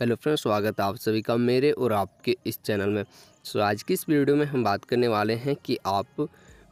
hello friends स्वागत है आप सभी का मेरे और आपके इस चैनल में सो so, आज की इस वीडियो में हम बात करने वाले हैं कि आप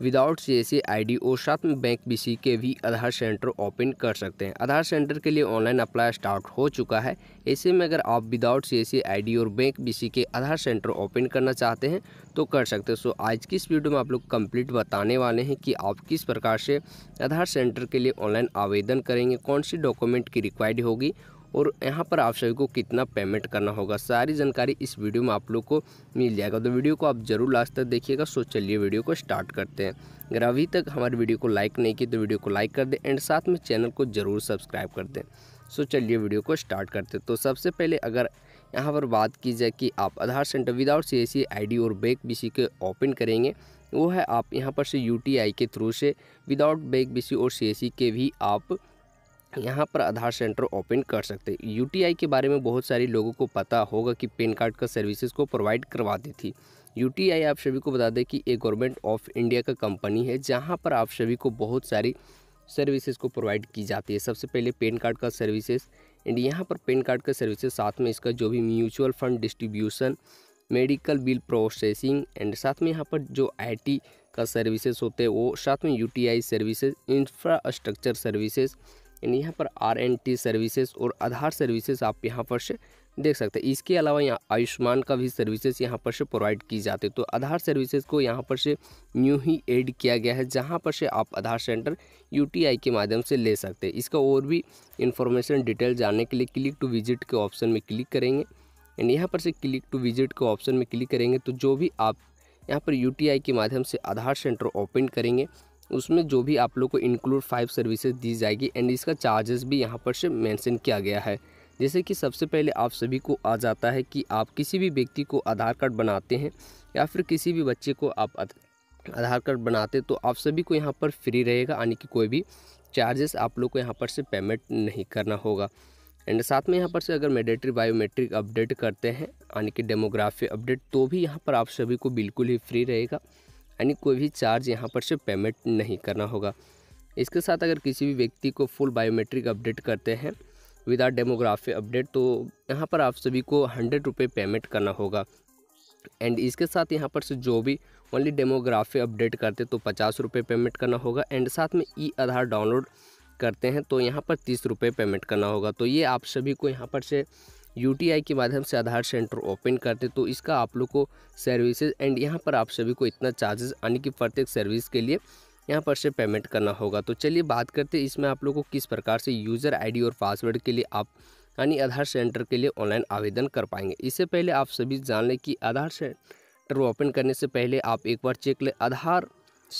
विदाउट सी एस आई और साथ में बैंक बी के भी आधार सेंटर ओपन कर सकते हैं आधार सेंटर के लिए ऑनलाइन अप्लाई स्टार्ट हो चुका है ऐसे में अगर आप विदाउट सी एस और bank B K Aadhaar centre open करना चाहते हैं तो कर सकते हैं सो आज की इस वीडियो में आप लोग कंप्लीट बताने वाले हैं कि आप किस प्रकार से आधार सेंटर के लिए ऑनलाइन आवेदन करेंगे कौन सी डॉक्यूमेंट की रिक्वायर्ड होगी और यहाँ पर आप सभी को कितना पेमेंट करना होगा सारी जानकारी इस वीडियो में आप लोग को मिल जाएगा तो वीडियो को आप जरूर लास्ट तक देखिएगा सो चलिए वीडियो को स्टार्ट करते हैं अगर अभी तक हमारी वीडियो को लाइक नहीं की तो वीडियो को लाइक कर दें एंड साथ में चैनल को ज़रूर सब्सक्राइब कर दें सो चलिए वीडियो को स्टार्ट करते हैं तो सबसे पहले अगर यहाँ पर बात की जाए कि आप Aadhaar centre without C S और बैंक बी के ओपन करेंगे वो है आप यहाँ पर से यू के थ्रू से विदाउट बैंक बी और सी e के भी आप यहाँ पर आधार सेंटर ओपन कर सकते हैं यूटीआई के बारे में बहुत सारे लोगों को पता होगा कि पेन कार्ड का सर्विसेज को प्रोवाइड करवाती थी यूटीआई आप सभी को बता दें कि एक गवर्नमेंट ऑफ इंडिया का कंपनी है जहाँ पर आप सभी को बहुत सारी सर्विसेज को प्रोवाइड की जाती है सबसे पहले पेन कार्ड का सर्विसेज एंड यहाँ पर पेन कार्ड का सर्विसेज साथ में इसका जो भी mutual fund distribution medical bill processing and साथ में यहाँ पर जो आईटी का सर्विसेज होते हैं वो साथ में यूटीआई सर्विसेज इंफ्रास्ट्रक्चर सर्विसेज यानी यहाँ पर आर एन टी सर्विसेज और आधार सर्विसेज आप यहाँ पर से देख सकते हैं इसके अलावा यहाँ आयुष्मान का भी सर्विसेज यहाँ पर से प्रोवाइड की जाती है तो आधार सर्विसेज को यहाँ पर से न्यू ही ऐड किया गया है जहाँ पर से आप आधार सेंटर यूटीआई के माध्यम से ले सकते हैं इसका और भी इन्फॉर्मेशन डिटेल जानने के लिए क्लिक टू विजिट के ऑप्शन में क्लिक करेंगे एंड यहाँ पर से क्लिक टू विजिट के ऑप्शन में क्लिक करेंगे तो जो भी आप यहाँ पर यू के माध्यम से आधार सेंटर ओपन करेंगे उसमें जो भी आप लोग को इंक्लूड फाइव सर्विसेज दी जाएगी एंड इसका चार्जेस भी यहाँ पर से मेंशन किया गया है जैसे कि सबसे पहले आप सभी को आ जाता है कि आप किसी भी व्यक्ति को आधार कार्ड बनाते हैं या फिर किसी भी बच्चे को आप आधार कार्ड बनाते तो आप सभी को यहाँ पर फ्री रहेगा यानी कि कोई भी चार्जेस आप लोग को यहाँ पर से पेमेंट नहीं करना होगा एंड साथ में यहाँ पर से अगर मेडेटरी बायोमेट्रिक अपडेट करते हैं यानी कि डेमोग्राफी अपडेट तो भी यहाँ पर आप सभी को बिल्कुल ही फ्री रहेगा यानी कोई भी चार्ज यहाँ पर से पेमेंट नहीं करना होगा इसके साथ अगर किसी भी व्यक्ति को फुल बायोमेट्रिक अपडेट करते हैं विदाउट डेमोग्राफी अपडेट तो यहाँ पर आप सभी को हंड्रेड रुपये पेमेंट करना होगा एंड इसके साथ यहाँ पर से जो भी ओनली डेमोग्राफी अपडेट करते तो पचास रुपये पेमेंट करना होगा एंड साथ में ई आधार डाउनलोड करते हैं तो यहाँ पर तीस रुपये पेमेंट करना होगा तो ये आप सभी को यहाँ पर से यूटीआई के माध्यम से आधार सेंटर ओपन करते तो इसका आप लोग को सर्विसेज एंड यहाँ पर आप सभी को इतना चार्जेस यानी कि प्रत्येक सर्विस के लिए यहाँ पर से पेमेंट करना होगा तो चलिए बात करते हैं इसमें आप लोग को किस प्रकार से यूज़र आईडी और पासवर्ड के लिए आप यानी आधार सेंटर के लिए ऑनलाइन आवेदन कर पाएंगे इससे पहले आप सभी जान लें कि आधार सेंटर ओपन करने से पहले आप एक बार चेक लें आधार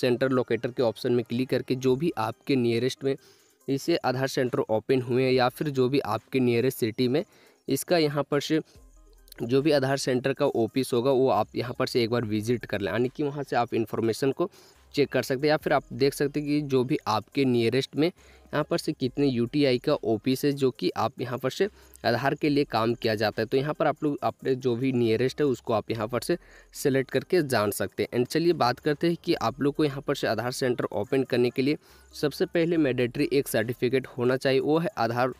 सेंटर लोकेटर के ऑप्शन में क्लिक करके जो भी आपके नियरेस्ट में इसे आधार सेंटर ओपन हुए हैं या फिर जो भी आपके नियरेस्ट सिटी में इसका यहाँ पर से जो भी आधार सेंटर का ऑफिस होगा वो आप यहाँ पर से एक बार विजिट कर लें यानी कि वहाँ से आप इन्फॉर्मेशन को चेक कर सकते हैं या फिर आप देख सकते हैं कि जो भी आपके नियरेस्ट में यहाँ पर से कितने यूटीआई का ऑफिस है जो कि आप यहाँ पर से आधार के लिए काम किया जाता है तो यहाँ पर आप लोग अपने जो भी नियरेस्ट है उसको आप यहाँ पर से सेलेक्ट करके जान सकते हैं एंड चलिए बात करते हैं कि आप लोग को यहाँ पर से आधार सेंटर ओपन करने के लिए सबसे पहले मैडेटरी एक सर्टिफिकेट होना चाहिए वो है आधार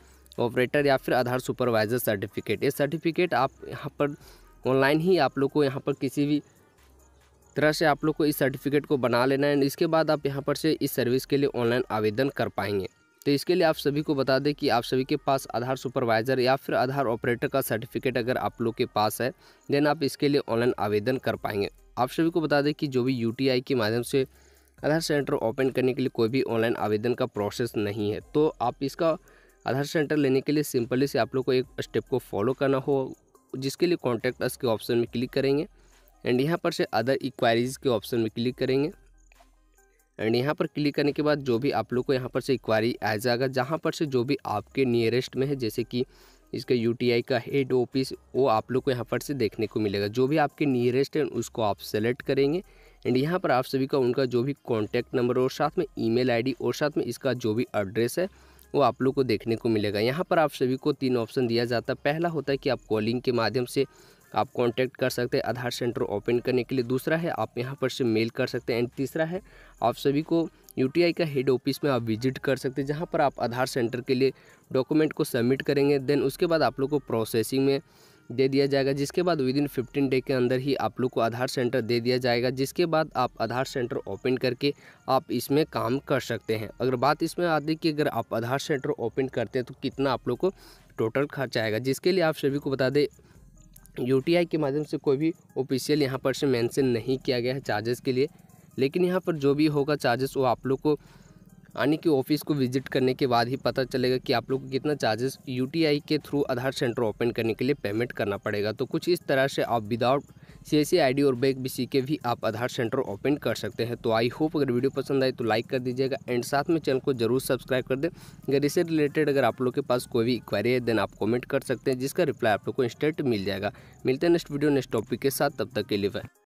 ऑपरेटर या फिर आधार सुपरवाइज़र सर्टिफिकेट ये सर्टिफिकेट आप यहाँ पर ऑनलाइन ही आप लोग को यहाँ पर किसी भी तरह से आप लोग को इस सर्टिफिकेट को बना लेना है इसके बाद आप यहाँ पर से इस सर्विस के लिए ऑनलाइन आवेदन कर पाएंगे तो इसके लिए आप सभी को बता दें कि आप सभी के पास आधार सुपरवाइज़र या फिर आधार ऑपरेटर का सर्टिफिकेट अगर आप लोग के पास है देन आप इसके लिए ऑनलाइन आवेदन कर पाएंगे आप सभी को बता दें कि जो भी यू के माध्यम से आधार सेंटर ओपन करने के लिए कोई भी ऑनलाइन आवेदन का प्रोसेस नहीं है तो आप इसका आधार सेंटर लेने के लिए सिंपली से आप लोग को एक स्टेप को फॉलो करना हो जिसके लिए कॉन्टैक्ट अस के ऑप्शन में क्लिक करेंगे एंड यहाँ पर से अदर इक्वायरीज़ के ऑप्शन में क्लिक करेंगे एंड यहाँ पर क्लिक करने के बाद जो भी आप लोग को यहाँ पर से इक्वायरी आ जाएगा जहाँ पर से जो भी आपके नियरेस्ट में है जैसे कि इसका यूटीआई का हेड ऑफिस वो आप लोग को यहाँ पर से देखने को मिलेगा जो भी आपके नियरेस्ट है उसको आप सेलेक्ट करेंगे एंड यहाँ पर आप सभी का उनका जो भी कॉन्टैक्ट नंबर और साथ में ई मेल और साथ में इसका जो भी एड्रेस है वो आप लोग को देखने को मिलेगा यहाँ पर आप सभी को तीन ऑप्शन दिया जाता है पहला होता है कि आप कॉलिंग के माध्यम से आप कांटेक्ट कर सकते हैं आधार सेंटर ओपन करने के लिए दूसरा है आप यहाँ पर से मेल कर सकते हैं एंड तीसरा है आप सभी को यूटीआई का हेड ऑफिस में आप विजिट कर सकते हैं जहाँ पर आप आधार सेंटर के लिए डॉक्यूमेंट को सबमिट करेंगे देन उसके बाद आप लोग को प्रोसेसिंग में दे दिया जाएगा जिसके बाद विद इन फिफ्टीन डे के अंदर ही आप लोग को आधार सेंटर दे दिया जाएगा जिसके बाद आप आधार सेंटर ओपन करके आप इसमें काम कर सकते हैं अगर बात इसमें आती है कि अगर आप आधार सेंटर ओपन करते हैं तो कितना आप लोग को टोटल खर्च आएगा जिसके लिए आप सभी को बता दें यू के माध्यम से कोई भी ऑफिशियल यहाँ पर से मैंसन नहीं किया गया है चार्जेस के लिए लेकिन यहाँ पर जो भी होगा चार्जेस वो आप लोग को आने की ऑफिस को विजिट करने के बाद ही पता चलेगा कि आप लोग को कितना चार्जेस यूटीआई के थ्रू आधार सेंटर ओपन करने के लिए पेमेंट करना पड़ेगा तो कुछ इस तरह से आप without C S I D और बैक बी के भी आप आधार सेंटर ओपन कर सकते हैं तो आई होप अगर वीडियो पसंद आए तो लाइक कर दीजिएगा एंड साथ में चैनल को जरूर सब्सक्राइब कर दें अगर इससे रिलेटेड अगर आप लोग के पास कोई भी इक्वायरी है देन आप कमेंट कर सकते हैं जिसका रिप्लाई आप लोग को इंस्टेंट मिल जाएगा मिलते हैं नेक्स्ट वीडियो नेक्स्ट टॉपिक के साथ तब तक के लिए